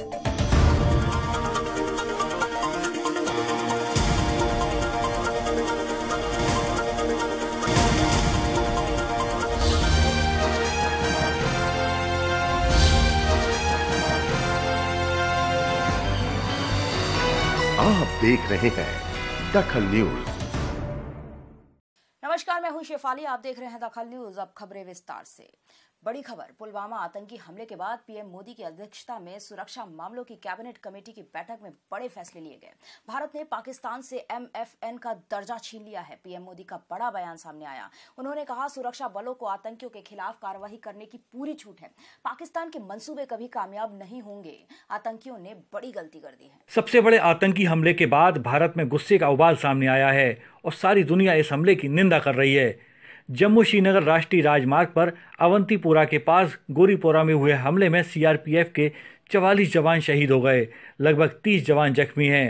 आप देख रहे हैं दखल न्यूज नमस्कार मैं हूं शेफाली आप देख रहे हैं दखल न्यूज अब खबरें विस्तार से बड़ी खबर पुलवामा आतंकी हमले के बाद पीएम मोदी की अध्यक्षता में सुरक्षा मामलों की कैबिनेट कमेटी की बैठक में बड़े फैसले लिए गए भारत ने पाकिस्तान से एमएफएन का दर्जा छीन लिया है पीएम मोदी का बड़ा बयान सामने आया उन्होंने कहा सुरक्षा बलों को आतंकियों के खिलाफ कार्रवाई करने की पूरी छूट है पाकिस्तान के मंसूबे कभी कामयाब नहीं होंगे आतंकियों ने बड़ी गलती कर दी है सबसे बड़े आतंकी हमले के बाद भारत में गुस्से का उबाल सामने आया है और सारी दुनिया इस हमले की निंदा कर रही है जम्मू श्रीनगर राष्ट्रीय राजमार्ग पर अवंतीपुरा के पास गोरीपोरा में हुए हमले में सीआरपीएफ के चवालीस जवान शहीद हो गए लगभग तीस जवान जख्मी हैं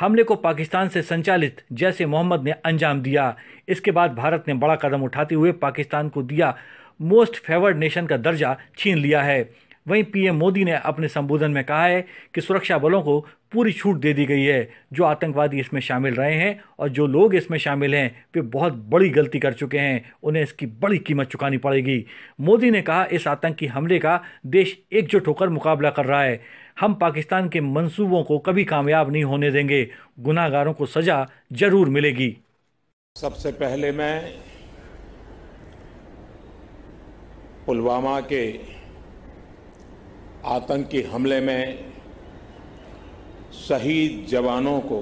हमले को पाकिस्तान से संचालित जैसे मोहम्मद ने अंजाम दिया इसके बाद भारत ने बड़ा कदम उठाते हुए पाकिस्तान को दिया मोस्ट फेवर्ड नेशन का दर्जा छीन लिया है वहीं पीएम मोदी ने अपने संबोधन में कहा है कि सुरक्षा बलों को पूरी छूट दे दी गई है जो आतंकवादी इसमें शामिल रहे हैं और जो लोग इसमें शामिल हैं वे बहुत बड़ी गलती कर चुके हैं उन्हें इसकी बड़ी कीमत चुकानी पड़ेगी मोदी ने कहा इस आतंकी हमले का देश एकजुट होकर मुकाबला कर रहा है हम पाकिस्तान के मंसूबों को कभी कामयाब नहीं होने देंगे गुनाहगारों को सजा जरूर मिलेगी सबसे पहले मैं पुलवामा के आतंकी हमले में शहीद जवानों को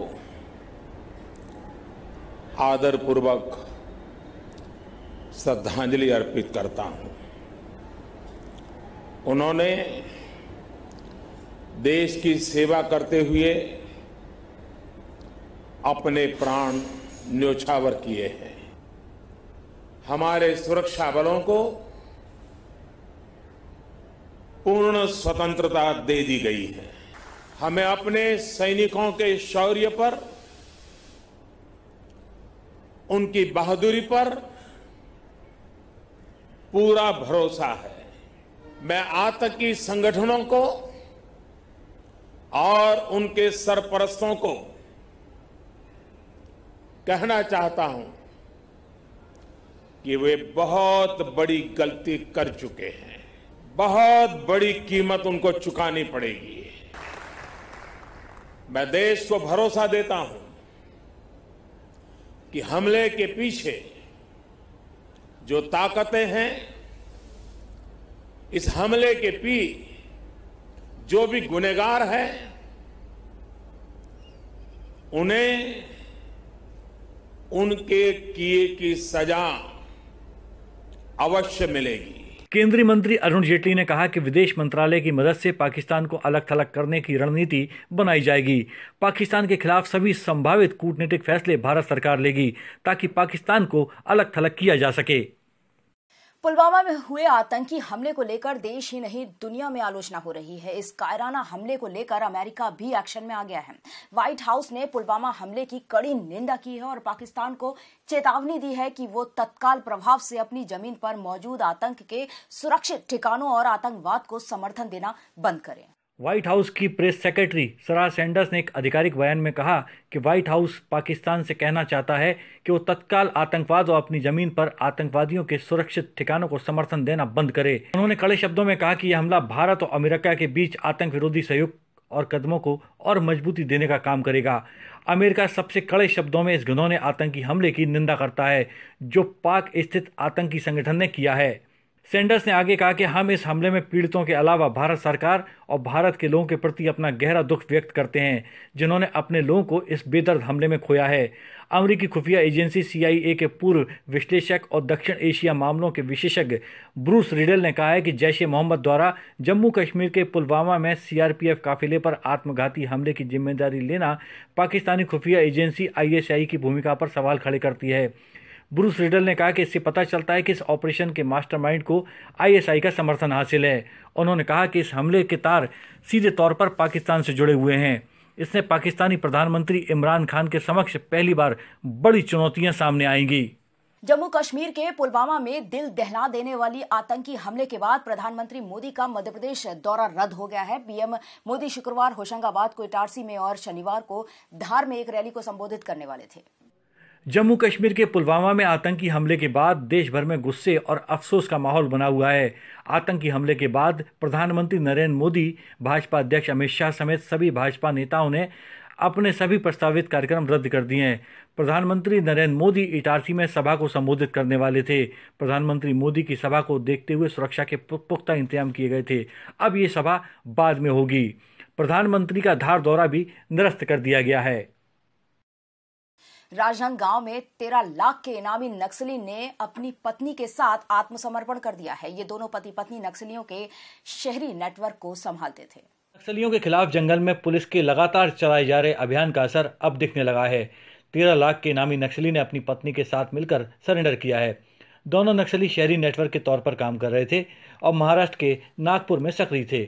आदरपूर्वक श्रद्धांजलि अर्पित करता हूं उन्होंने देश की सेवा करते हुए अपने प्राण न्योछावर किए हैं हमारे सुरक्षा बलों को पूर्ण स्वतंत्रता दे दी गई है हमें अपने सैनिकों के शौर्य पर उनकी बहादुरी पर पूरा भरोसा है मैं आतंकी संगठनों को और उनके सरपरस्तों को कहना चाहता हूं कि वे बहुत बड़ी गलती कर चुके हैं बहुत बड़ी कीमत उनको चुकानी पड़ेगी मैं देश को भरोसा देता हूं कि हमले के पीछे जो ताकतें हैं इस हमले के पी जो भी गुनेगार है उन्हें उनके किए की सजा अवश्य मिलेगी केंद्रीय मंत्री अरुण जेटली ने कहा कि विदेश मंत्रालय की मदद से पाकिस्तान को अलग थलग करने की रणनीति बनाई जाएगी पाकिस्तान के खिलाफ सभी संभावित कूटनीतिक फैसले भारत सरकार लेगी ताकि पाकिस्तान को अलग थलग किया जा सके पुलवामा में हुए आतंकी हमले को लेकर देश ही नहीं दुनिया में आलोचना हो रही है इस कायराना हमले को लेकर अमेरिका भी एक्शन में आ गया है व्हाइट हाउस ने पुलवामा हमले की कड़ी निंदा की है और पाकिस्तान को चेतावनी दी है कि वो तत्काल प्रभाव से अपनी जमीन पर मौजूद आतंक के सुरक्षित ठिकानों और आतंकवाद को समर्थन देना बंद करें व्हाइट हाउस की प्रेस सेक्रेटरी सरा सैंडर्स ने एक आधिकारिक बयान में कहा कि व्हाइट हाउस पाकिस्तान से कहना चाहता है कि वो तत्काल आतंकवाद और अपनी जमीन पर आतंकवादियों के सुरक्षित ठिकानों को समर्थन देना बंद करे उन्होंने कड़े शब्दों में कहा कि यह हमला भारत और अमेरिका के बीच आतंक विरोधी सहयोग और कदमों को और मजबूती देने का काम करेगा अमेरिका सबसे कड़े शब्दों में इस घिनौने आतंकी हमले की निंदा करता है जो पाक स्थित आतंकी संगठन ने किया है सेंडर्स ने आगे कहा कि हम इस हमले में पीड़ितों के अलावा भारत सरकार और भारत के लोगों के प्रति अपना गहरा दुख व्यक्त करते हैं जिन्होंने अपने लोगों को इस बेदर्द हमले में खोया है अमरीकी खुफिया एजेंसी सी के पूर्व विश्लेषक और दक्षिण एशिया मामलों के विशेषज्ञ ब्रूस रिडल ने कहा है कि जैश ए मोहम्मद द्वारा जम्मू कश्मीर के पुलवामा में सीआरपीएफ काफिले पर आत्मघाती हमले की जिम्मेदारी लेना पाकिस्तानी खुफिया एजेंसी आईएसआई की भूमिका पर सवाल खड़े करती है ब्रूस रिडल ने कहा कि इससे पता चलता है कि इस ऑपरेशन के मास्टरमाइंड को आईएसआई का समर्थन हासिल है उन्होंने कहा कि इस हमले के तार सीधे तौर पर पाकिस्तान से जुड़े हुए हैं इसने पाकिस्तानी प्रधानमंत्री इमरान खान के समक्ष पहली बार बड़ी चुनौतियां सामने आएंगी जम्मू कश्मीर के पुलवामा में दिल दहला देने वाली आतंकी हमले के बाद प्रधानमंत्री मोदी का मध्य प्रदेश दौरा रद्द हो गया है पीएम मोदी शुक्रवार होशंगाबाद को इटारसी में और शनिवार को धार में एक रैली को संबोधित करने वाले थे जम्मू कश्मीर के पुलवामा में आतंकी हमले के बाद देश भर में गुस्से और अफसोस का माहौल बना हुआ है आतंकी हमले के बाद प्रधानमंत्री नरेंद्र मोदी भाजपा अध्यक्ष अमित शाह समेत सभी भाजपा नेताओं ने अपने सभी प्रस्तावित कार्यक्रम रद्द कर दिए हैं प्रधानमंत्री नरेंद्र मोदी इटारसी में सभा को संबोधित करने वाले थे प्रधानमंत्री मोदी की सभा को देखते हुए सुरक्षा के पुख्ता इंतजाम किए गए थे अब ये सभा बाद में होगी प्रधानमंत्री का धार दौरा भी निरस्त कर दिया गया है राजनांदगांव में तेरह लाख के इनामी नक्सली ने अपनी पत्नी के साथ आत्मसमर्पण कर दिया है ये दोनों पति पत्नी नक्सलियों के शहरी नेटवर्क को संभालते थे नक्सलियों के खिलाफ जंगल में पुलिस के लगातार चलाए जा रहे अभियान का असर अब दिखने लगा है तेरह लाख के इनामी नक्सली ने अपनी पत्नी के साथ मिलकर सरेंडर किया है दोनों नक्सली शहरी नेटवर्क के तौर पर काम कर रहे थे और महाराष्ट्र के नागपुर में सक्रिय थे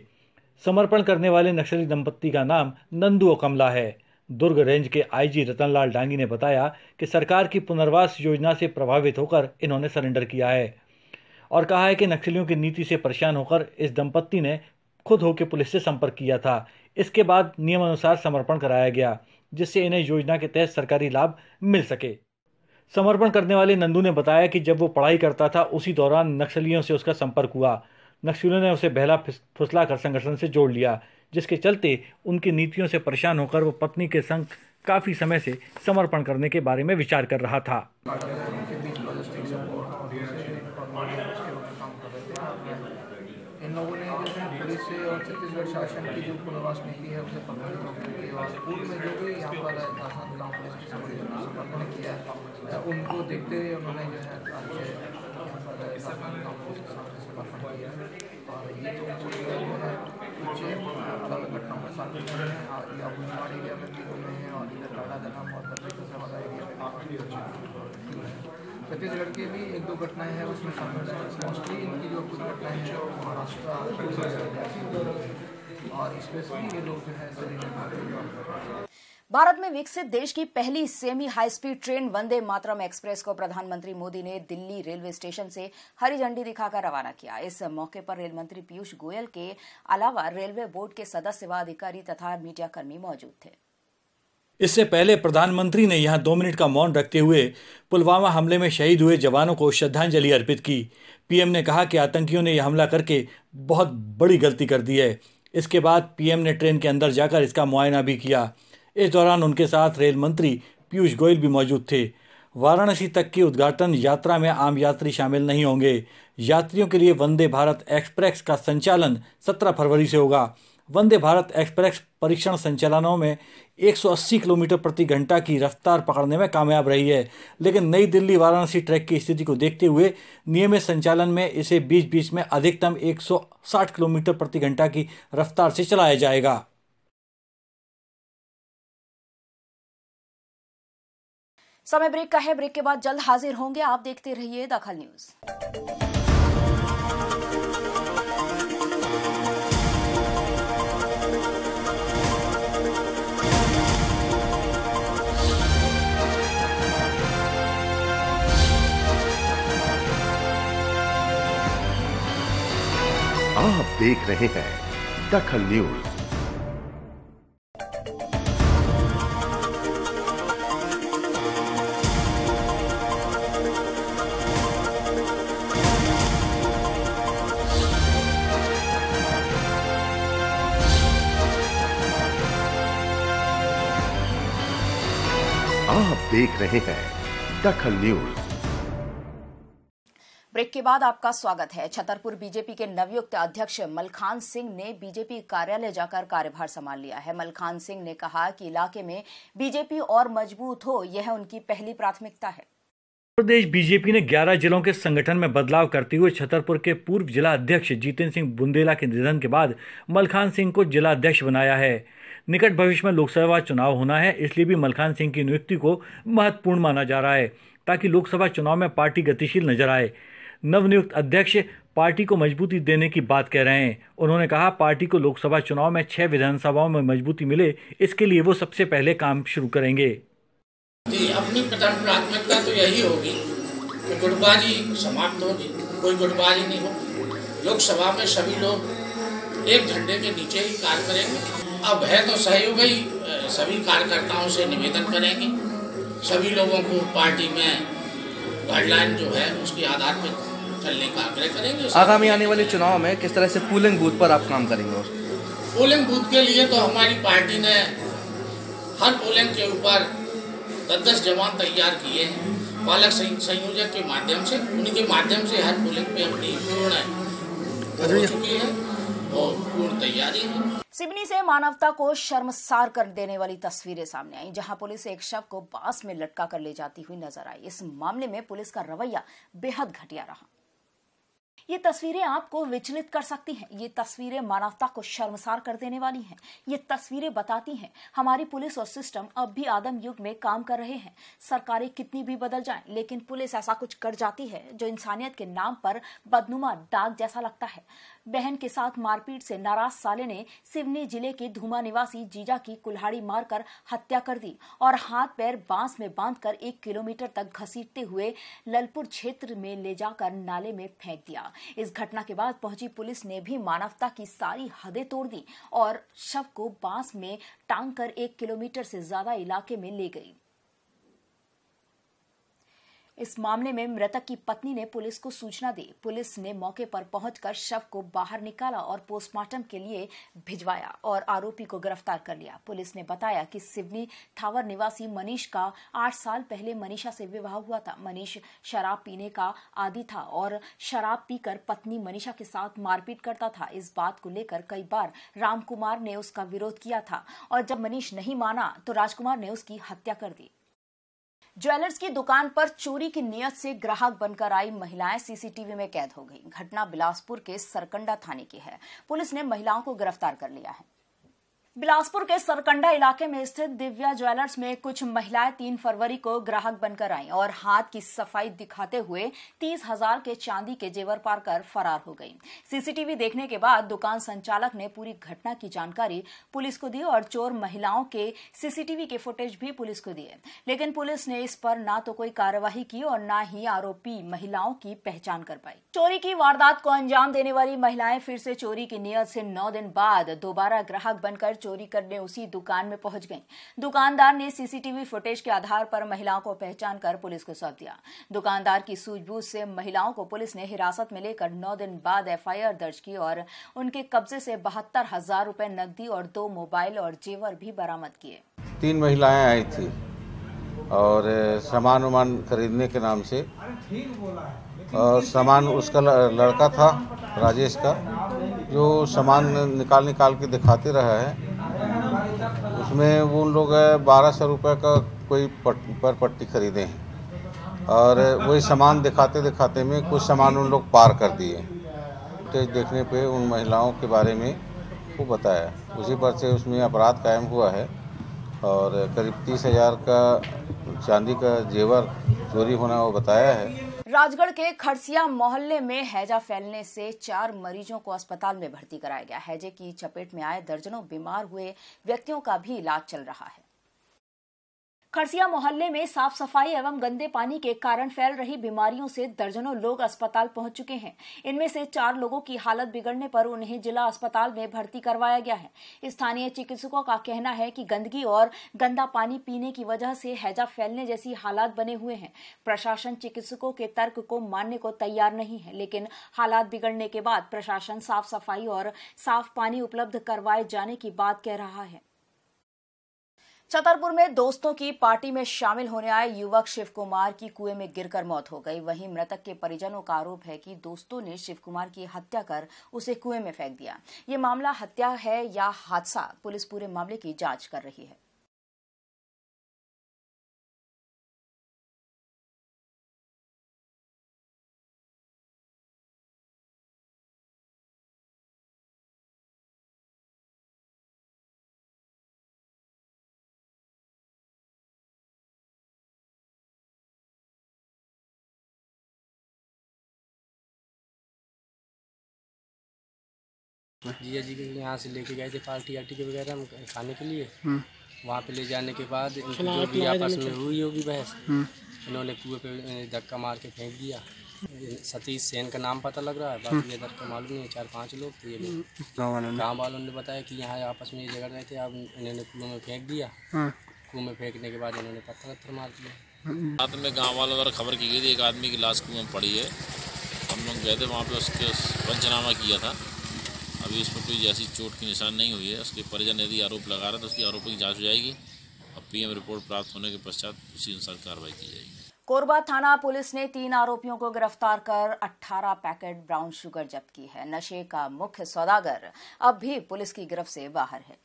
समर्पण करने वाले नक्सली दंपत्ति का नाम नंदू और कमला है दुर्ग रेंज के आईजी रतनलाल डांगी ने बताया कि सरकार की पुनर्वास योजना से प्रभावित होकर इन्होंने सरेंडर किया है और कहा है कि नक्सलियों की नीति से परेशान होकर इस दंपत्ति ने खुद होकर पुलिस से संपर्क किया था इसके बाद नियमानुसार समर्पण कराया गया जिससे इन्हें योजना के तहत सरकारी लाभ मिल सके समर्पण करने वाले नंदू ने बताया कि जब वो पढ़ाई करता था उसी दौरान नक्सलियों से उसका संपर्क हुआ नक्सलियों ने उसे बहला फुसला कर संगठन से जोड़ लिया जिसके चलते उनकी नीतियों से परेशान होकर वो पत्नी के संग काफ़ी समय से समर्पण करने के बारे में विचार कर रहा था इन लोगों ने से और छत्तीसगढ़ शासन की जो पुनर्वास नीति है उसे प्रभावित के और पूर्व में जो भी यहाँ पर आसान गाँव पुलिस के किया है उनको देखते हुए उन्होंने जो है आज यहाँ पर आसान गाँव पुलिस के किया और ये तो जो है मुझे अलग अलग घटनाओं में शामिल हुए हैं और या बुनियाद एरिया में भी हुए हैं और इधर टाटा जगह बहुत तरीके से वाला एरिया में काफ़ी अच्छा छत्तीसगढ़ के भी एक दो घटनाएं हैं उसमें शामिल है मोस्टली इनकी जो कुछ घटनाएं हैं वो महाराष्ट्र और स्पेशली ये लोग जो है भारत में विकसित देश की पहली semi high speed train Vande Mataram express को प्रधानमंत्री मोदी ने दिल्ली रेलवे स्टेशन से हरी झंडी दिखाकर रवाना किया इस मौके पर रेल मंत्री पीयूष गोयल के अलावा रेलवे बोर्ड के सदस्य व अधिकारी तथा मीडियाकर्मी मौजूद थे इससे पहले प्रधानमंत्री ने यहां दो मिनट का मौन रखते हुए पुलवामा हमले में शहीद हुए जवानों को श्रद्धांजलि अर्पित की पीएम ने कहा कि आतंकियों ने यह हमला करके बहुत बड़ी गलती कर दी है इसके बाद पीएम ने ट्रेन के अंदर जाकर इसका मुआयना भी किया इस दौरान उनके साथ रेल मंत्री पीयूष गोयल भी मौजूद थे वाराणसी तक की उद्घाटन यात्रा में आम यात्री शामिल नहीं होंगे यात्रियों के लिए वंदे भारत एक्सप्रेस का संचालन 17 फरवरी से होगा वंदे भारत एक्सप्रेस परीक्षण संचालनों में 180 किलोमीटर प्रति घंटा की रफ्तार पकड़ने में कामयाब रही है लेकिन नई दिल्ली वाराणसी ट्रैक की स्थिति को देखते हुए नियमित संचालन में इसे बीच बीच में अधिकतम 160 किलोमीटर प्रति घंटा की रफ्तार से चलाया जाएगा समय ब्रेक का है ब्रेक के बाद जल्द हाजिर होंगे आप देखते रहिए दखल न्यूज आप देख रहे हैं दखल न्यूज देख रहे हैं दखल न्यूज ब्रेक के बाद आपका स्वागत है छतरपुर बीजेपी के नवयुक्त अध्यक्ष मलखान सिंह ने बीजेपी कार्यालय जाकर कार्यभार संभाल लिया है मलखान सिंह ने कहा कि इलाके में बीजेपी और मजबूत हो यह उनकी पहली प्राथमिकता है प्रदेश बीजेपी ने 11 जिलों के संगठन में बदलाव करते हुए छतरपुर के पूर्व जिला अध्यक्ष जितेंद्र सिंह बुंदेला के निधन के बाद मलखान सिंह को जिला अध्यक्ष बनाया है निकट भविष्य में लोकसभा चुनाव होना है इसलिए भी मलखान सिंह की नियुक्ति को महत्वपूर्ण माना जा रहा है ताकि लोकसभा चुनाव में पार्टी गतिशील नजर आए नवनियुक्त अध्यक्ष पार्टी को मजबूती देने की बात कह रहे हैं उन्होंने कहा पार्टी को लोकसभा चुनाव में छह विधानसभाओं में मजबूती मिले इसके लिए वो सबसे पहले काम शुरू करेंगे जी अपनी प्राथमिकता तो यही होगी कि गुटबाजी समाप्त होगी कोई गुटबाजी नहीं होगी लोकसभा में सभी लोग एक झंडे के नीचे ही कार्य करेंगे अब है तो सहयोग ही सभी कार्यकर्ताओं से निवेदन करेंगे सभी लोगों को पार्टी में गाइडलाइन जो है उसके आधार पर चलने का आग्रह करेंगे आगामी आने वाले चुनाव में किस तरह से पोलिंग बूथ पर आप काम करेंगे पोलिंग बूथ के लिए तो हमारी पार्टी ने हर पोलिंग के ऊपर दस दस जवान तैयार किए हैं बालक संयोजक के माध्यम से उनके माध्यम से हर पोलिंग पे अपनी पूर्ण हो चुकी है सिबनी सिवनी से मानवता को शर्मसार कर देने वाली तस्वीरें सामने आई जहां पुलिस एक शव को बांस में लटका कर ले जाती हुई नजर आई इस मामले में पुलिस का रवैया बेहद घटिया रहा ये तस्वीरें आपको विचलित कर सकती हैं ये तस्वीरें मानवता को शर्मसार कर देने वाली हैं ये तस्वीरें बताती हैं हमारी पुलिस और सिस्टम अब भी आदम युग में काम कर रहे हैं सरकारें कितनी भी बदल जाएं लेकिन पुलिस ऐसा कुछ कर जाती है जो इंसानियत के नाम पर बदनुमा दाग जैसा लगता है बहन के साथ मारपीट से नाराज साले ने सिवनी जिले के धुमा निवासी जीजा की कुल्हाड़ी मारकर हत्या कर दी और हाथ पैर बांस में बांधकर एक किलोमीटर तक घसीटते हुए ललपुर क्षेत्र में ले जाकर नाले में फेंक दिया इस घटना के बाद पहुंची पुलिस ने भी मानवता की सारी हदें तोड़ दी और शव को बांस में टांग कर एक किलोमीटर से ज्यादा इलाके में ले गई इस मामले में मृतक की पत्नी ने पुलिस को सूचना दी पुलिस ने मौके पर पहुंचकर शव को बाहर निकाला और पोस्टमार्टम के लिए भिजवाया और आरोपी को गिरफ्तार कर लिया पुलिस ने बताया कि सिवनी थावर निवासी मनीष का आठ साल पहले मनीषा से विवाह हुआ था मनीष शराब पीने का आदि था और शराब पीकर पत्नी मनीषा के साथ मारपीट करता था इस बात को लेकर कई बार रामकुमार ने उसका विरोध किया था और जब मनीष नहीं माना तो राजकुमार ने उसकी हत्या कर दी ज्वेलर्स की दुकान पर चोरी की नियत से ग्राहक बनकर आई महिलाएं सीसीटीवी में कैद हो गई घटना बिलासपुर के सरकंडा थाने की है पुलिस ने महिलाओं को गिरफ्तार कर लिया है बिलासपुर के सरकंडा इलाके में स्थित दिव्या ज्वेलर्स में कुछ महिलाएं तीन फरवरी को ग्राहक बनकर आई और हाथ की सफाई दिखाते हुए तीस हजार के चांदी के जेवर पार कर फरार हो गई सीसीटीवी देखने के बाद दुकान संचालक ने पूरी घटना की जानकारी पुलिस को दी और चोर महिलाओं के सीसीटीवी के फुटेज भी पुलिस को दिए लेकिन पुलिस ने इस पर न तो कोई कार्यवाही की और न ही आरोपी महिलाओं की पहचान कर पाई चोरी की वारदात को अंजाम देने वाली महिलाएं फिर से चोरी की नियत से नौ दिन बाद दोबारा ग्राहक बनकर चोरी करने उसी दुकान में पहुंच गई दुकानदार ने सीसीटीवी फुटेज के आधार पर महिलाओं को पहचान कर पुलिस को सौंप दिया दुकानदार की सूझबूझ से महिलाओं को पुलिस ने हिरासत में लेकर नौ दिन बाद एफआईआर दर्ज की और उनके कब्जे से बहत्तर हजार रूपए नकदी और दो मोबाइल और जेवर भी बरामद किए तीन महिलाएं आई थी और सामान वामान खरीदने के नाम से और सामान उसका लड़का था राजेश का जो सामान निकाल निकाल के दिखाते रहा है उसमें उन लोग बारह सौ रुपये का कोई पट, पर पट्टी खरीदे हैं और वही सामान दिखाते दिखाते में कुछ सामान उन लोग पार कर दिए फुटेज तो देखने पे उन महिलाओं के बारे में वो बताया उसी पर से उसमें अपराध कायम हुआ है और करीब तीस हज़ार का चांदी का जेवर चोरी होना वो बताया है राजगढ़ के खरसिया मोहल्ले में हैजा फैलने से चार मरीजों को अस्पताल में भर्ती कराया गया हैजे की चपेट में आए दर्जनों बीमार हुए व्यक्तियों का भी इलाज चल रहा है खरसिया मोहल्ले में साफ सफाई एवं गंदे पानी के कारण फैल रही बीमारियों से दर्जनों लोग अस्पताल पहुंच चुके हैं इनमें से चार लोगों की हालत बिगड़ने पर उन्हें जिला अस्पताल में भर्ती करवाया गया है स्थानीय चिकित्सकों का कहना है कि गंदगी और गंदा पानी पीने की वजह से हैजा फैलने जैसी हालात बने हुए हैं प्रशासन चिकित्सकों के तर्क को मानने को तैयार नहीं है लेकिन हालात बिगड़ने के बाद प्रशासन साफ सफाई और साफ पानी उपलब्ध करवाए जाने की बात कह रहा है छतरपुर में दोस्तों की पार्टी में शामिल होने आए युवक शिव कुमार की कुएं में गिरकर मौत हो गई वहीं मृतक के परिजनों का आरोप है कि दोस्तों ने शिव कुमार की हत्या कर उसे कुएं में फेंक दिया ये मामला हत्या है या हादसा पुलिस पूरे मामले की जांच कर रही है जिया जी के यहाँ से लेके गए थे पार्टी आर्टी के वगैरह खाने के लिए हम्म। वहाँ पे ले जाने के बाद जो भी आपस में हुई होगी बहस हम्म। इन्होंने कुएं पे धक्का मार के फेंक दिया सतीश सेन का नाम पता लग रहा है बाकी ये धक्का मालूम नहीं चार पांच लोग थे गाँव वालों ने बताया कि यहाँ आपस में ये झगड़ रहे थे अब इन्होंने कुएं में फेंक दिया हाँ। कुएं में फेंकने के बाद इन्होंने पत्थर पत्थर मार दिया हम्म। रात में गाँव वालों द्वारा खबर की गई थी एक आदमी की लाश कुएं में पड़ी है हम लोग गए थे वहाँ पे उसके पंचनामा किया था अभी इस पर कोई ऐसी चोट की निशान नहीं हुई है उसके परिजन यदि आरोप लगा रहा है तो उसकी आरोपों की जाँच हो जाएगी और पीएम रिपोर्ट प्राप्त होने के पश्चात उसी अनुसार कार्रवाई की जाएगी कोरबा थाना पुलिस ने तीन आरोपियों को गिरफ्तार कर 18 पैकेट ब्राउन शुगर जब्त की है नशे का मुख्य सौदागर अब भी पुलिस की गिरफ्त से बाहर है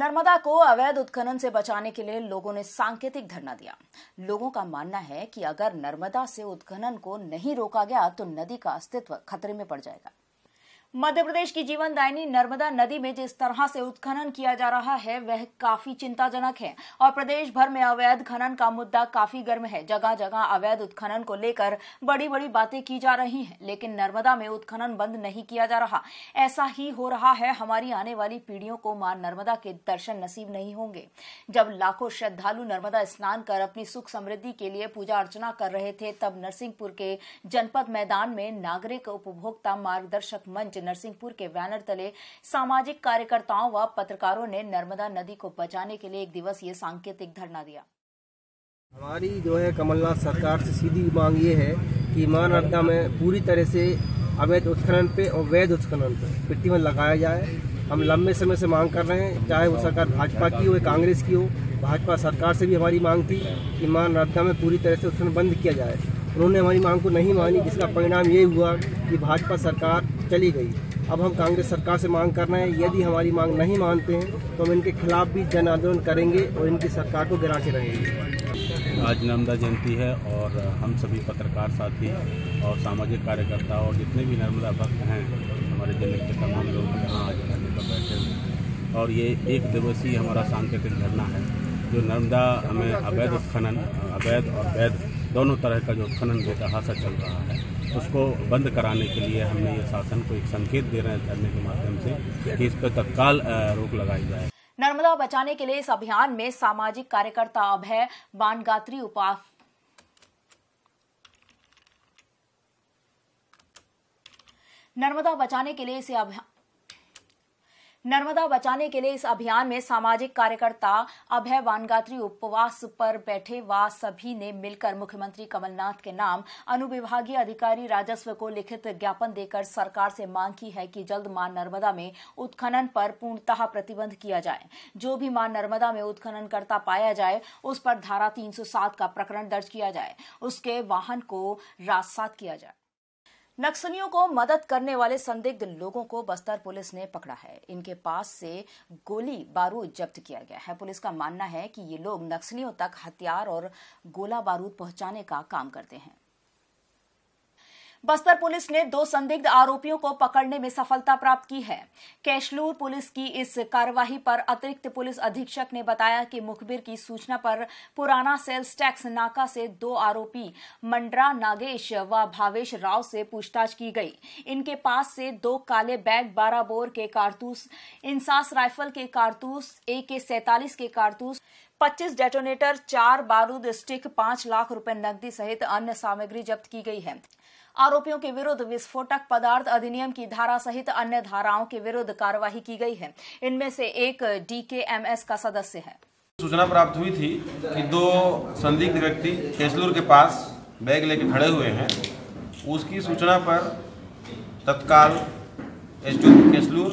नर्मदा को अवैध उत्खनन से बचाने के लिए लोगों ने सांकेतिक धरना दिया लोगों का मानना है कि अगर नर्मदा से उत्खनन को नहीं रोका गया तो नदी का अस्तित्व खतरे में पड़ जाएगा मध्य प्रदेश की दायनी नर्मदा नदी में जिस तरह से उत्खनन किया जा रहा है वह काफी चिंताजनक है और प्रदेश भर में अवैध खनन का मुद्दा काफी गर्म है जगह जगह अवैध उत्खनन को लेकर बड़ी बड़ी बातें की जा रही हैं लेकिन नर्मदा में उत्खनन बंद नहीं किया जा रहा ऐसा ही हो रहा है हमारी आने वाली पीढ़ियों को मां नर्मदा के दर्शन नसीब नहीं होंगे जब लाखों श्रद्धालु नर्मदा स्नान कर अपनी सुख समृद्धि के लिए पूजा अर्चना कर रहे थे तब नरसिंहपुर के जनपद मैदान में नागरिक उपभोक्ता मार्गदर्शक मंच नरसिंहपुर के बैनर तले सामाजिक कार्यकर्ताओं व पत्रकारों ने नर्मदा नदी को बचाने के लिए एक दिवसीय सांकेतिक धरना दिया हमारी जो है कमलनाथ सरकार से सीधी मांग ये है कि मां नर्मदा में पूरी तरह से अवैध उत्खनन पे और वैध उत्खनन पे प्रतिबंध लगाया जाए हम लंबे समय से मांग कर रहे हैं चाहे वो सरकार भाजपा की हो या कांग्रेस की हो भाजपा सरकार से भी हमारी मांग थी कि मां नर्मदा में पूरी तरह से उत्खनन बंद किया जाए उन्होंने हमारी मांग को नहीं मानी जिसका परिणाम ये हुआ कि भाजपा सरकार चली गई अब हम कांग्रेस सरकार से मांग कर रहे हैं यदि हमारी मांग नहीं मानते हैं तो हम इनके खिलाफ भी जन आंदोलन करेंगे और इनकी सरकार को गिरा के रहेंगे आज नर्मदा जयंती है और हम सभी पत्रकार साथी और सामाजिक कार्यकर्ता और जितने भी नर्मदा भक्त हैं हमारे जिले के तमाम लोग यहाँ आज धरने पर बैठे हुए और ये एक दिवसीय हमारा सांकेतिक धरना है जो नर्मदा हमें अवैध उत्खनन अवैध और वैध दोनों तरह का जो खनन बेतहासा चल रहा है उसको बंद कराने के लिए हमने ये शासन को एक संकेत दे रहे हैं धरने के माध्यम से कि इस पर तत्काल रोक लगाई जाए नर्मदा बचाने के लिए इस अभियान में सामाजिक कार्यकर्ता अभय बानगात्री उपास नर्मदा बचाने के लिए इसे अभियान नर्मदा बचाने के लिए इस अभियान में सामाजिक कार्यकर्ता अभय वानगात्री उपवास पर बैठे व सभी ने मिलकर मुख्यमंत्री कमलनाथ के नाम अनुविभागीय अधिकारी राजस्व को लिखित ज्ञापन देकर सरकार से मांग की है कि जल्द मां नर्मदा में उत्खनन पर पूर्णतः प्रतिबंध किया जाए जो भी मां नर्मदा में उत्खनन करता पाया जाए उस पर धारा तीन का प्रकरण दर्ज किया जाए उसके वाहन को राजसात किया जाए नक्सलियों को मदद करने वाले संदिग्ध लोगों को बस्तर पुलिस ने पकड़ा है इनके पास से गोली बारूद जब्त किया गया है पुलिस का मानना है कि ये लोग नक्सलियों तक हथियार और गोला बारूद पहुंचाने का काम करते हैं बस्तर पुलिस ने दो संदिग्ध आरोपियों को पकड़ने में सफलता प्राप्त की है कैशलूर पुलिस की इस कार्यवाही पर अतिरिक्त पुलिस अधीक्षक ने बताया कि मुखबिर की सूचना पर पुराना सेल्स टैक्स नाका से दो आरोपी मंडरा नागेश व भावेश राव से पूछताछ की गई इनके पास से दो काले बैग बारह बोर के कारतूस इंसास राइफल के कारतूस ए के सैतालीस के कारतूस 25 डेटोनेटर चार बारूद स्टिक पांच लाख रुपए नकदी सहित अन्य सामग्री जब्त की गई है आरोपियों के विरुद्ध विस्फोटक पदार्थ अधिनियम की धारा सहित अन्य धाराओं के विरुद्ध कार्यवाही की गई है इनमें से एक डीकेएमएस का सदस्य है सूचना प्राप्त हुई थी कि दो संदिग्ध व्यक्ति खेसलूर के पास बैग लेके खड़े हुए हैं उसकी सूचना पर तत्काल एस केसलूर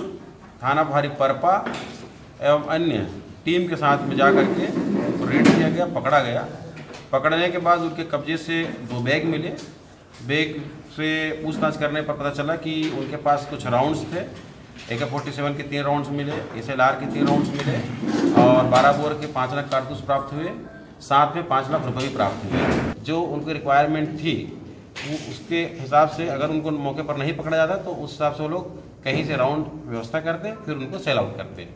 थाना भारी परपा एवं अन्य टीम के साथ में जा करके रेड किया गया पकड़ा गया पकड़ने के बाद उनके कब्जे से दो बैग मिले बेग से पूछताछ करने पर पता चला कि उनके पास कुछ राउंड्स थे ए के फोर्टी सेवन के तीन राउंड्स मिले एस एल आर के तीन राउंड्स मिले और बारह बोर के पाँच लाख कारतूस प्राप्त हुए साथ में पाँच लाख रुपये भी प्राप्त हुए जो उनकी रिक्वायरमेंट थी वो उसके हिसाब से अगर उनको मौके पर नहीं पकड़ा जाता तो उस हिसाब से वो लोग कहीं से राउंड व्यवस्था करते फिर उनको सेल आउट करते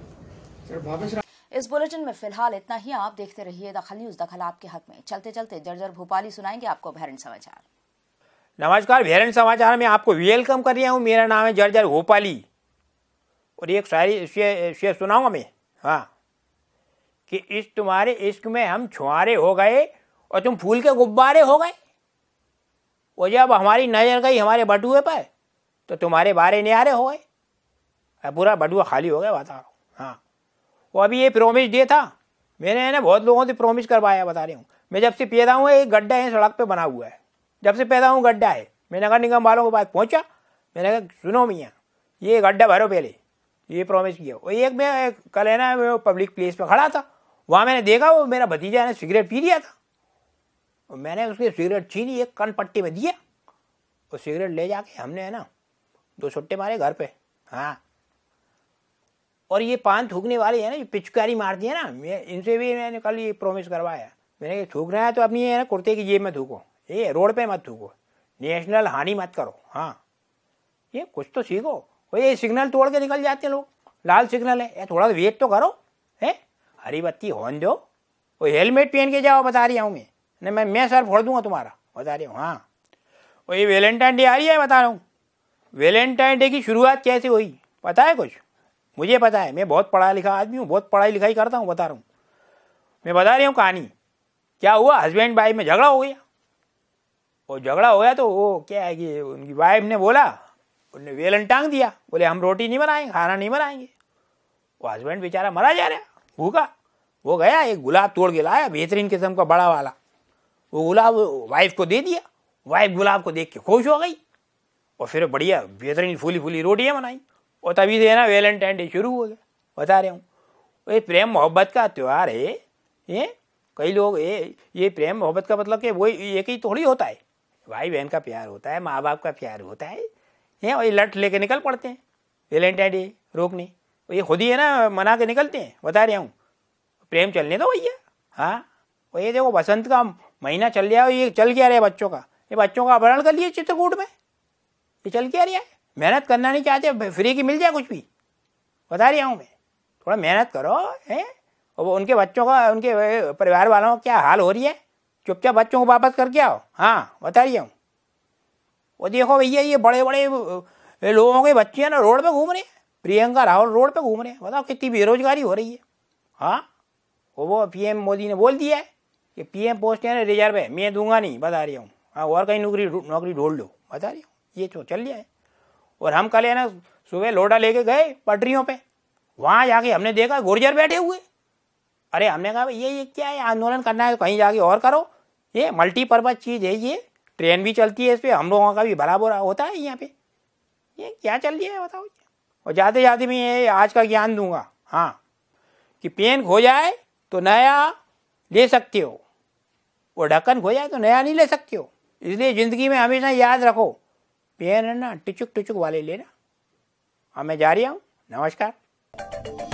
इस बुलेटिन में फिलहाल इतना ही आप देखते रहिए दखल न्यूज दखल आपके हक में चलते चलते जर्जर भोपाली सुनाएंगे आपको बहरन समाचार नमस्कार भेरन समाचार में आपको वेलकम कर रहा हूँ मेरा नाम है जर्जर गोपाली और एक शायरी शेर सुनाऊंगा मैं हाँ कि इस तुम्हारे इश्क में हम छुआरे हो गए और तुम फूल के गुब्बारे हो गए और जब हमारी नज़र गई हमारे बटुए पर तो तुम्हारे बारे न्यारे हो गए अरे पूरा बटुआ खाली हो गया बता रहा हूँ हाँ वो अभी ये प्रोमिस दिए था मैंने ना बहुत लोगों से प्रोमिस करवाया बता रही हूँ मैं जब से पैदा हुआ एक गड्ढा है सड़क पर बना हुआ है जब से पैदा हूँ गड्ढा है मैं नगर निगम वालों के पास पहुँचा मैंने कहा सुनो मियाँ ये गड्ढा भरो पहले ये प्रॉमिस किया वो एक मैं कल है ना मैं पब्लिक प्लेस पर खड़ा था वहाँ मैंने देखा वो मेरा भतीजा ने सिगरेट पी लिया था और मैंने उसके सिगरेट छीनी एक कन पट्टी में दिया और सिगरेट ले जाके हमने है ना दो छुट्टे मारे घर पे हाँ और ये पान थूकने वाले हैं ना ये पिचकारी मारती है ना मैं इनसे भी मैंने कल ये प्रोमिस करवाया मैंने थूक रहा है तो अपनी है ना कुर्ते की जेब में थूको ये रोड पे मत थूको नेशनल हानि मत करो हाँ ये कुछ तो सीखो वही ये सिग्नल तोड़ के निकल जाते हैं लोग लाल सिग्नल है ये थोड़ा वेट तो करो है हरी बत्ती होन दो वो हेलमेट पहन के जाओ बता रही हूँ मैं नहीं मैं मैं सर फोड़ दूंगा तुम्हारा बता रही हूँ हाँ वही ये वेलेंटाइन डे आ रही है बता रहा हूँ वेलेंटाइन डे की शुरुआत कैसे हुई पता है कुछ मुझे पता है मैं बहुत पढ़ा लिखा आदमी हूँ बहुत पढ़ाई लिखाई करता हूँ बता रहा हूँ मैं बता रही हूँ कहानी क्या हुआ हस्बैंड वाइफ में झगड़ा हो गया और झगड़ा हो गया तो वो क्या है कि उनकी वाइफ ने बोला उनने वेलन टांग दिया बोले हम रोटी नहीं बनाएंगे खाना नहीं बनाएंगे वो हस्बैंड बेचारा मरा जा रहा भूखा वो गया एक गुलाब तोड़ के लाया बेहतरीन किस्म का बड़ा वाला वो गुलाब वाइफ को दे दिया वाइफ गुलाब को देख के खुश हो गई और फिर बढ़िया बेहतरीन फूली फूली रोटियाँ बनाई और तभी से ना वेलेंटाइन डे शुरू हो गया बता रहा हूँ ये प्रेम मोहब्बत का त्यौहार है ये कई लोग ये ये प्रेम मोहब्बत का मतलब कि वही एक ही थोड़ी होता है भाई बहन का प्यार होता है माँ बाप का प्यार होता है ये और लट लेके निकल पड़ते हैं वेलेंटाइन डे रोकने ये खुद ही है ना मना के निकलते हैं बता रहा हूँ प्रेम चलने दो भैया हाँ वही ये देखो बसंत का महीना चल रहा है ये चल गया रहा है बच्चों का ये बच्चों का अपहरण कर लिए चित्रकूट में ये चल क्या रहा है मेहनत करना नहीं चाहते फ्री की मिल जाए कुछ भी बता रहा हूँ मैं थोड़ा मेहनत करो है उनके बच्चों का उनके परिवार वालों का क्या हाल हो रही है चुपचाप बच्चों को वापस करके आओ हाँ बता रही हूँ वो देखो भैया ये बड़े बड़े लोगों के बच्चे हैं ना रोड पे घूम रहे हैं प्रियंका राहुल रोड पे घूम रहे हैं बताओ कितनी बेरोजगारी हो रही है हाँ वो वो पीएम मोदी ने बोल दिया है कि पीएम पोस्ट है ना रिजर्व है मैं दूंगा नहीं बता रही हूँ हाँ और कहीं नौकरी नौकरी ढूंढ लो बता रही हूँ ये तो चल जाए और हम कल है ना सुबह लोडा लेके गए पटरियों पे वहाँ जाके हमने देखा गुर्जर बैठे हुए अरे हमने कहा ये ये क्या है आंदोलन करना है तो कहीं जाके और करो ये मल्टीपर्पज़ चीज़ है ये ट्रेन भी चलती है इस पर हम लोगों का भी भरा बुरा होता है यहाँ पे ये क्या चल रही है बताओ और जाते जाते मैं ये आज का ज्ञान दूंगा हाँ कि पेन खो जाए तो नया ले सकते हो और ढक्कन खो जाए तो नया नहीं ले सकते हो इसलिए ज़िंदगी में हमेशा याद रखो पेन है ना टिचुक टिचुक वाले लेना हाँ मैं जा रहा हूँ नमस्कार